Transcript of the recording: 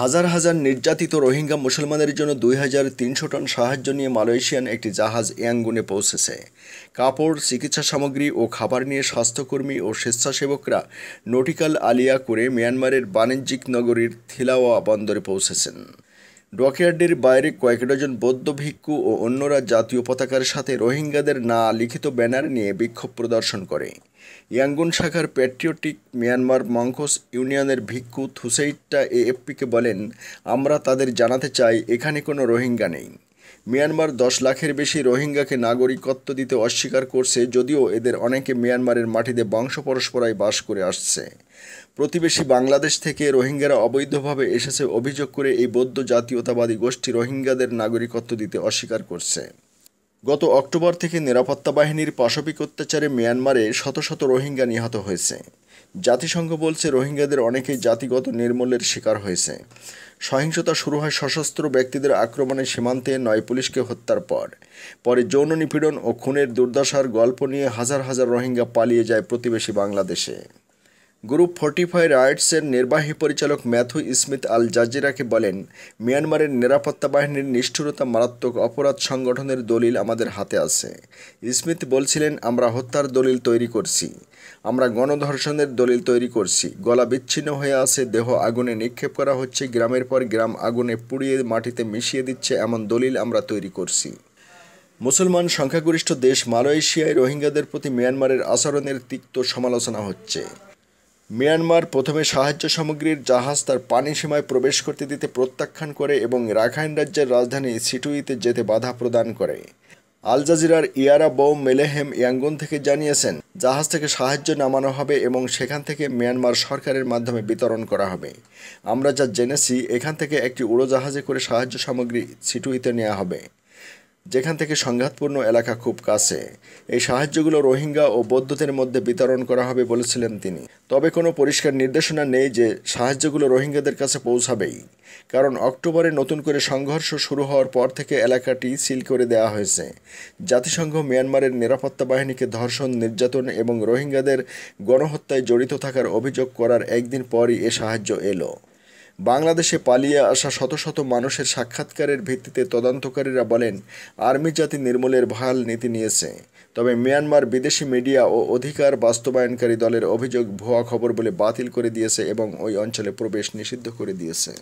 হাজার হাজার নির্যাতিত রোহিঙ্গা মুসলমানের জন্য দুই হাজার তিনশো টন সাহায্য নিয়ে মালয়েশিয়ান একটি জাহাজ ইয়াঙ্গুনে পৌঁছেছে কাপড় চিকিৎসা সামগ্রী ও খাবার নিয়ে স্বাস্থ্যকর্মী ও স্বেচ্ছাসেবকরা নটিকাল আলিয়া করে মিয়ানমারের বাণিজ্যিক নগরীর থিলাওয়া বন্দরে পৌঁছেছেন ডোয়াকিয়ার্ডের বাইরে কয়েক ডজন বৌদ্ধ ভিক্ষু ও অন্যরা জাতীয় পতাকার সাথে রোহিঙ্গাদের না লিখিত ব্যানার নিয়ে বিক্ষোভ প্রদর্শন করে ইয়াঙ্গুন শাখার প্যাট্রিয়টিক মিয়ানমার মংখোস ইউনিয়নের ভিক্ষু থুসেইটা এএফপিকে বলেন আমরা তাদের জানাতে চাই এখানে কোনো রোহিঙ্গা নেই মিয়ানমার দশ লাখের বেশি রোহিঙ্গাকে নাগরিকত্ব দিতে অস্বীকার করছে যদিও এদের অনেকে মিয়ানমারের মাটিতে বংশ পরস্পরায় বাস করে আসছে প্রতিবেশী বাংলাদেশ থেকে রোহিঙ্গারা অবৈধভাবে এসেছে অভিযোগ করে এই বৌদ্ধ জাতীয়তাবাদী গোষ্ঠী রোহিঙ্গাদের নাগরিকত্ব দিতে অস্বীকার করছে গত অক্টোবর থেকে নিরাপত্তা বাহিনীর পাশবিক অত্যাচারে মিয়ানমারে শত শত রোহিঙ্গা নিহত হয়েছে জাতিসংঘ বলছে রোহিঙ্গাদের অনেকেই জাতিগত নির্মূলের শিকার হয়েছে সহিংসতা শুরু হয় সশস্ত্র ব্যক্তিদের আক্রমণে সীমান্তে নয় পুলিশকে হত্যার পর পরে যৌন নিপীড়ন ও খুনের দুর্দশার গল্প নিয়ে হাজার হাজার রোহিঙ্গা পালিয়ে যায় প্রতিবেশী বাংলাদেশে গ্রুপ ফর্টি ফাইভ রাইটসের নির্বাহী পরিচালক ম্যাথু স্মিথ আল জাজিরাকে বলেন মিয়ানমারের নিরাপত্তা বাহিনীর নিষ্ঠুরতা মারাত্মক অপরাধ সংগঠনের দলিল আমাদের হাতে আছে স্মিথ বলছিলেন আমরা হত্যার দলিল তৈরি করছি আমরা গণধর্ষণের দলিল তৈরি করছি গলা বিচ্ছিন্ন হয়ে আছে দেহ আগুনে নিক্ষেপ করা হচ্ছে গ্রামের পর গ্রাম আগুনে পুড়িয়ে মাটিতে মিশিয়ে দিচ্ছে এমন দলিল আমরা তৈরি করছি মুসলমান সংখ্যাগরিষ্ঠ দেশ মালয়েশিয়ায় রোহিঙ্গাদের প্রতি মিয়ানমারের আচরণের তিক্ত সমালোচনা হচ্ছে মিয়ানমার প্রথমে সাহায্য সামগ্রীর জাহাজ তার পানি সীমায় প্রবেশ করতে দিতে প্রত্যাখ্যান করে এবং রাখাইন রাজ্যের রাজধানী সিটুইতে যেতে বাধা প্রদান করে আল জাজিরার ইয়ারা বৌ মেলেহেম ইয়াঙ্গুন থেকে জানিয়েছেন জাহাজ থেকে সাহায্য নামানো হবে এবং সেখান থেকে মিয়ানমার সরকারের মাধ্যমে বিতরণ করা হবে আমরা যা জেনেছি এখান থেকে একটি উড়োজাহাজে করে সাহায্য সামগ্রী সিটুইতে নেওয়া হবে যেখান থেকে সংঘাতপূর্ণ এলাকা খুব কাছে এই সাহায্যগুলো রোহিঙ্গা ও বৌদ্ধদের মধ্যে বিতরণ করা হবে বলেছিলেন তিনি তবে কোনো পরিষ্কার নির্দেশনা নেই যে সাহায্যগুলো রোহিঙ্গাদের কাছে পৌঁছাবেই কারণ অক্টোবরে নতুন করে সংঘর্ষ শুরু হওয়ার পর থেকে এলাকাটি সিল করে দেওয়া হয়েছে জাতিসংঘ মিয়ানমারের নিরাপত্তা বাহিনীকে ধর্ষণ নির্যাতন এবং রোহিঙ্গাদের গণহত্যায় জড়িত থাকার অভিযোগ করার একদিন পরই এ সাহায্য এলো বাংলাদেশে পালিয়ে আসা শত শত মানুষের সাক্ষাৎকারের ভিত্তিতে তদন্তকারীরা বলেন আর্মি জাতি নির্মূলের ভয়াল নীতি নিয়েছে তবে মিয়ানমার বিদেশি মিডিয়া ও অধিকার বাস্তবায়নকারী দলের অভিযোগ ভুয়া খবর বলে বাতিল করে দিয়েছে এবং ওই অঞ্চলে প্রবেশ নিষিদ্ধ করে দিয়েছে